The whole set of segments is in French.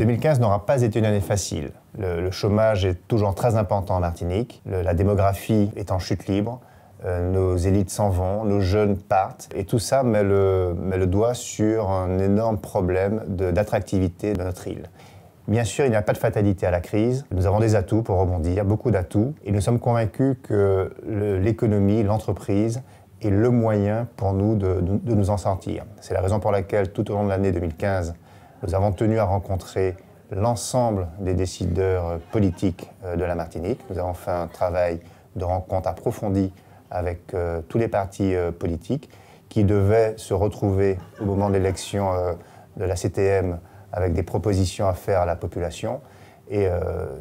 2015 n'aura pas été une année facile. Le, chômage est toujours très important en Martinique, la démographie est en chute libre, euh, nos élites s'en vont, nos jeunes partent, et tout ça met le, doigt sur un énorme problème d'attractivité de, notre île. Bien sûr, il n'y a pas de fatalité à la crise. Nous avons des atouts pour rebondir, beaucoup d'atouts, et nous sommes convaincus que l'économie, l'entreprise, est le moyen pour nous de, de nous en sortir. C'est la raison pour laquelle, tout au long de l'année 2015, nous avons tenu à rencontrer l'ensemble des décideurs euh, politiques euh, de la Martinique. Nous avons fait un travail de rencontre approfondie avec euh, tous les partis politiques qui devaient se retrouver au moment de l'élection de la CTM avec des propositions à faire à la population. Et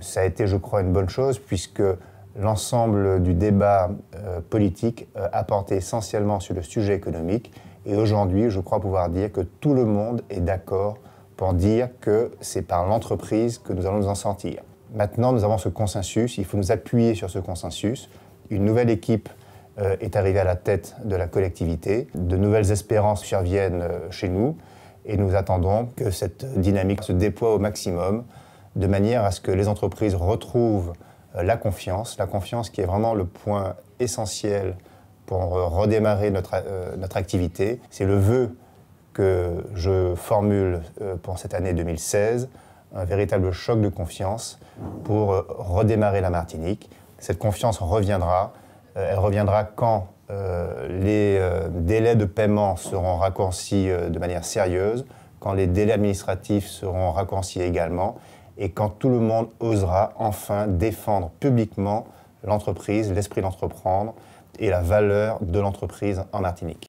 ça a été, je crois, une bonne chose puisque l'ensemble du débat politique a porté essentiellement sur le sujet économique. Et aujourd'hui, je crois pouvoir dire que tout le monde est d'accord pour dire que c'est par l'entreprise que nous allons nous en sortir. Maintenant, nous avons ce consensus, il faut nous appuyer sur ce consensus. Une nouvelle équipe euh, est arrivée à la tête de la collectivité, de nouvelles espérances surviennent euh, chez nous et nous attendons que cette dynamique se déploie au maximum de manière à ce que les entreprises retrouvent euh, la confiance, la confiance qui est vraiment le point essentiel pour redémarrer notre, notre activité. C'est le vœu je formule euh, pour cette année 2016 un véritable choc de confiance pour euh, redémarrer la Martinique. Cette confiance reviendra. Euh, elle reviendra quand les délais de paiement seront raccourcis de manière sérieuse, quand les délais administratifs seront raccourcis également, et quand tout le monde osera enfin défendre publiquement l'entreprise, l'esprit d'entreprendre et la valeur de l'entreprise en Martinique.